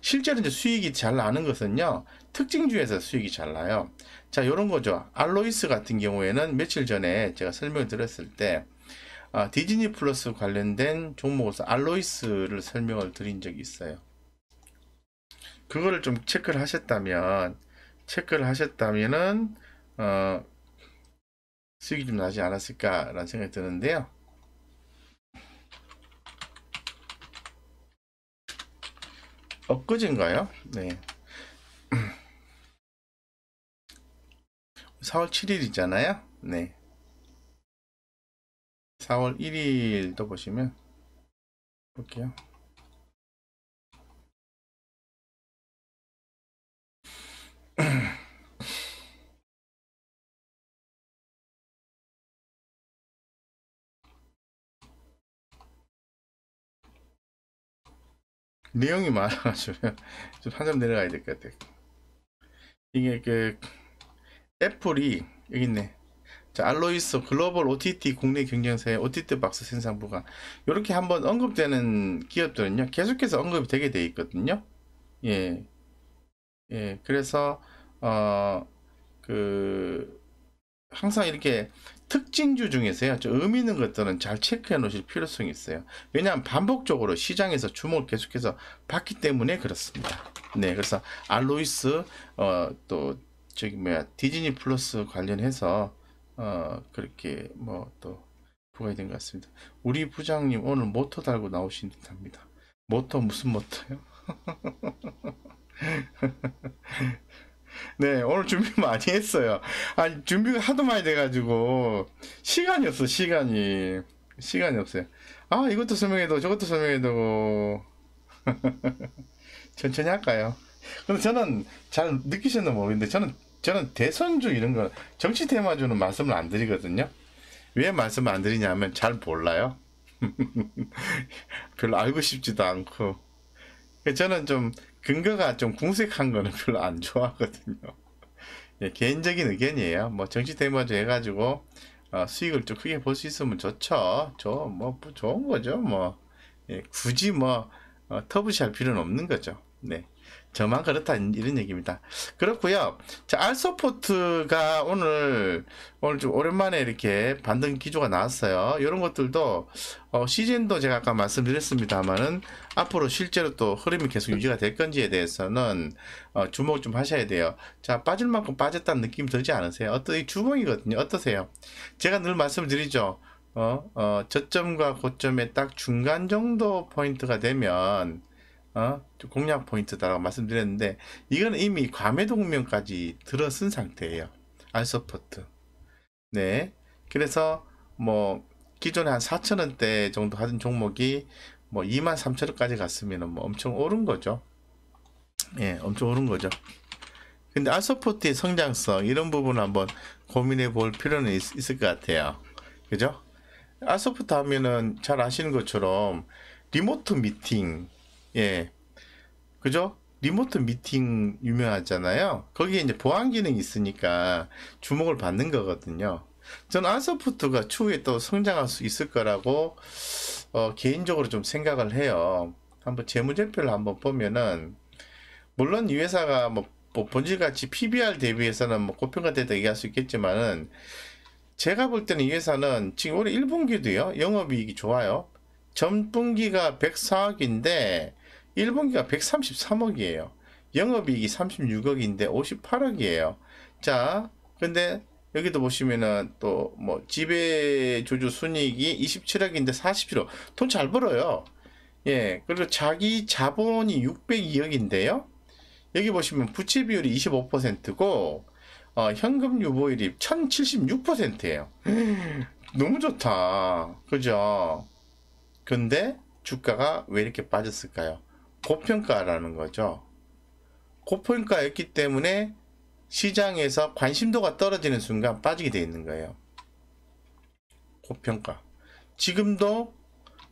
실제로 이제 수익이 잘 나는 것은요. 특징중에서 수익이 잘 나요. 자, 요런 거죠. 알로이스 같은 경우에는 며칠 전에 제가 설명을 드렸을 때 아, 디즈니 플러스 관련된 종목에서 알로이스를 설명을 드린 적이 있어요. 그거를 좀 체크를 하셨다면 체크를 하셨다면은 어, 수익이 좀 나지 않았을까라는 생각이 드는데요. 엊그젠가요? 네. 4월 7일이잖아요. 네. 4월 1일도 보시면 볼게요. 내용이 많아가지고 좀 한참 내려가야 될 것 같아요. 이게 그 애플이 여기 있네. 자, 알로이스 글로벌 OTT 국내 경쟁사의 OTT 박스 생산부가 이렇게 한번 언급되는 기업들은요 계속해서 언급이 되게 돼 있거든요. 예, 예, 그래서 어 그 항상 이렇게 특징주 중에서요, 좀 의미 있는 것들은 잘 체크해 놓으실 필요성이 있어요. 왜냐하면 반복적으로 시장에서 주목을 계속해서 받기 때문에 그렇습니다. 네, 그래서 알로이스, 어, 또, 저기, 뭐야, 디즈니 플러스 관련해서, 어, 그렇게, 뭐, 또, 부과가 된것 같습니다. 우리 부장님 오늘 모터 달고 나오신 듯 합니다. 모터 무슨 모터요? 네, 오늘 준비 많이 했어요. 아, 준비가 하도 많이 돼가지고, 시간이 없어, 시간이. 시간이 없어요. 아, 이것도 설명해도, 저것도 설명해도. 천천히 할까요? 근데 저는 잘 느끼셨나 모르겠는데, 저는, 저는 대선주 이런 거, 정치 테마주는 말씀을 안 드리거든요. 왜 말씀 안 드리냐면 잘 몰라요. 별로 알고 싶지도 않고. 저는 좀 근거가 좀 궁색한 거는 별로 안 좋아하거든요. 예, 개인적인 의견이에요. 뭐 정치 대마주 해가지고 어, 수익을 좀 크게 볼 수 있으면 좋죠. 좋뭐 뭐 좋은 거죠. 뭐 예, 굳이 뭐 어, 터부시 할 필요는 없는 거죠. 네. 저만 그렇다 이런 얘기입니다. 그렇고요. 자, 알소포트가 오늘 오늘 좀 오랜만에 이렇게 반등 기조가 나왔어요. 이런 것들도 어, 시즌도 제가 아까 말씀드렸습니다만은 앞으로 실제로 또 흐름이 계속 유지가 될 건지에 대해서는 어, 주목 좀 하셔야 돼요. 자, 빠질 만큼 빠졌다는 느낌 들지 않으세요? 어떤 이 주봉이거든요. 어떠세요? 제가 늘 말씀드리죠. 어, 어, 저점과 고점의 딱 중간 정도 포인트가 되면 어? 공략 포인트다라고 말씀드렸는데 이건 이미 과매동명까지 들어선 상태예요. 알서포트. 네. 그래서 뭐 기존에 한 4천원대 정도 하던 종목이 뭐 2만 3천원까지 갔으면 뭐 엄청 오른 거죠. 예, 엄청 오른 거죠. 근데 알서포트의 성장성 이런 부분 한번 고민해 볼 필요는 있, 을것 같아요. 그죠? 알서포트 하면은 잘 아시는 것처럼 리모트 미팅 예. 그죠? 리모트 미팅 유명하잖아요. 거기에 이제 보안 기능이 있으니까 주목을 받는 거거든요. 전안소프트가 추후에 또 성장할 수 있을 거라고 어, 개인적으로 좀 생각을 해요. 한번 재무제표를 한번 보면은 물론 이 회사가 뭐, 뭐 본질같이 PBR 대비해서는 뭐 고평가됐다 얘기할 수 있겠지만은 제가 볼 때는 이 회사는 지금 올해 1분기도요 영업이익이 좋아요. 전분기가 104억인데 1분기가 133억이에요. 영업이익이 36억인데 58억이에요. 자, 근데 여기도 보시면은 또 뭐 지배주주 순이익이 27억인데 41억. 돈 잘 벌어요. 예. 그리고 자기 자본이 602억인데요. 여기 보시면 부채 비율이 25%고 어, 현금 유보율이 1076%예요. 너무 좋다. 그죠? 근데 주가가 왜 이렇게 빠졌을까요? 고평가라는 거죠. 고평가였기 때문에 시장에서 관심도가 떨어지는 순간 빠지게 돼 있는 거예요. 고평가. 지금도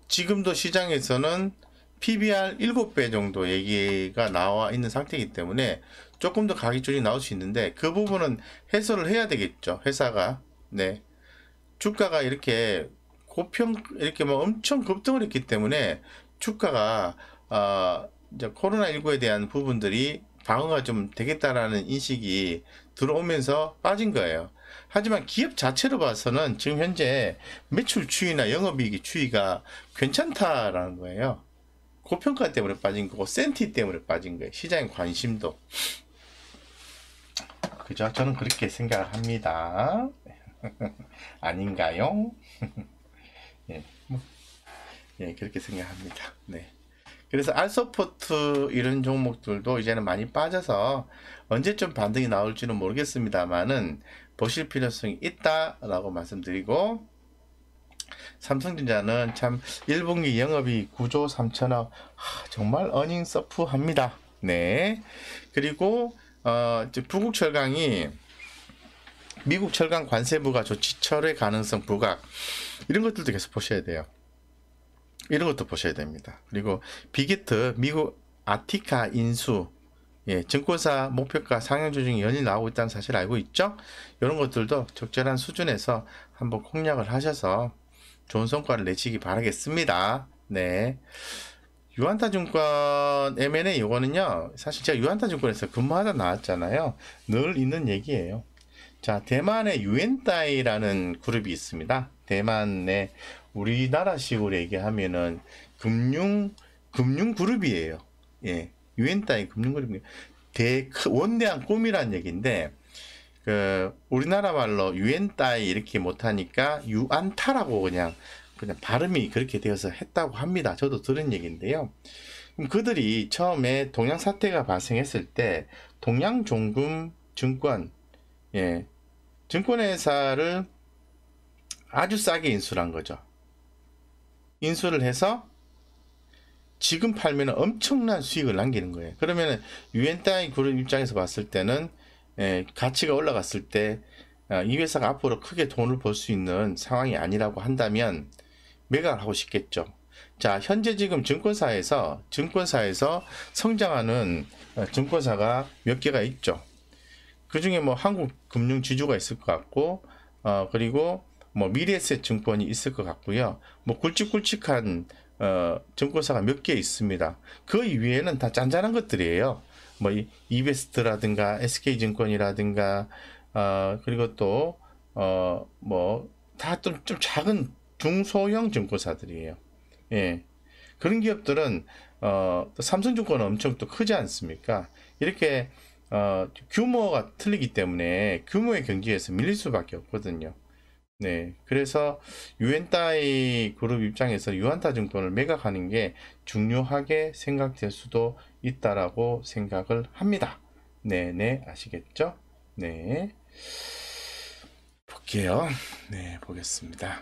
지금도 시장에서는 PBR 7배 정도 얘기가 나와 있는 상태이기 때문에 조금 더 가격 조이 나올 수 있는데 그 부분은 해소를 해야 되겠죠. 회사가. 네. 주가가 이렇게 고평 이렇게 뭐 엄청 급등을 했기 때문에 주가가 어, 이제 코로나19에 대한 부분들이 방어가 좀 되겠다라는 인식이 들어오면서 빠진 거예요. 하지만 기업 자체로 봐서는 지금 현재 매출 추이나 영업이익 추이가 괜찮다라는 거예요. 고평가 때문에 빠진 거고 센티 때문에 빠진 거예요. 시장의 관심도. 그죠? 저는 그렇게 생각 합니다. 아닌가요? 예, 뭐, 예, 그렇게 생각합니다. 네. 그래서 알서포트 이런 종목들도 이제는 많이 빠져서 언제쯤 반등이 나올지는 모르겠습니다만은 보실 필요성이 있다라고 말씀드리고 삼성전자는 참 1분기 영업이 9조 3천억 하, 정말 어닝 서프합니다. 네. 그리고 어, 북극 철강이 미국 철강 관세부가 조치 철회 가능성 부각 이런 것들도 계속 보셔야 돼요. 이런 것도 보셔야 됩니다. 그리고 비게트 미국 아티카 인수 예, 증권사 목표가 상향 조정이 연일 나오고 있다는 사실 알고 있죠? 이런 것들도 적절한 수준에서 한번 공략을 하셔서 좋은 성과를 내시기 바라겠습니다. 네. 유한타증권 M&A 이거는요. 사실 제가 유한타증권에서 근무하다 나왔잖아요. 늘 있는 얘기예요. 자, 대만의 유엔다이라는 그룹이 있습니다. 대만의 우리나라식으로 얘기하면은 금융 금융 그룹이에요. 예. 유엔 따위 금융 그룹대 원대한 꿈이란 얘기인데 그 우리나라 말로 유엔 따위 이렇게 못 하니까 유안타라고 그냥 그냥 발음이 그렇게 되어서 했다고 합니다. 저도 들은 얘기인데요. 그들이 처음에 동양 사태가 발생했을 때 동양 종금 증권 예. 증권회사를 아주 싸게 인수를 한 거죠. 인수를 해서 지금 팔면 엄청난 수익을 남기는 거예요. 그러면 유엔 따이 그룹 입장에서 봤을 때는 예, 가치가 올라갔을 때이 아, 회사가 앞으로 크게 돈을 벌 수 있는 상황이 아니라고 한다면 매각을 하고 싶겠죠. 자, 현재 지금 증권사에서 증권사에서 성장하는 어, 증권사가 몇 개가 있죠. 그 중에 뭐 한국금융지주가 있을 것 같고, 어, 그리고 뭐미래셋 증권이 있을 것 같고요. 뭐 굵직굵직한 어, 증권사가 몇 개 있습니다. 그 위에는 다 짠짠한 것들이에요. 뭐 이베스트라든가 SK증권이라든가 어, 그리고 또 어, 뭐다 좀 좀 작은 중소형 증권사들이에요. 예. 그런 기업들은 어, 삼성증권은 엄청 또 크지 않습니까? 이렇게 어, 규모가 틀리기 때문에 규모의 경기에서 밀릴 수밖에 없거든요. 네. 그래서 유엔타이 그룹 입장에서 유한타 증권을 매각하는 게 중요하게 생각될 수도 있다라고 생각을 합니다. 네, 네. 아시겠죠? 네. 볼게요. 네, 보겠습니다.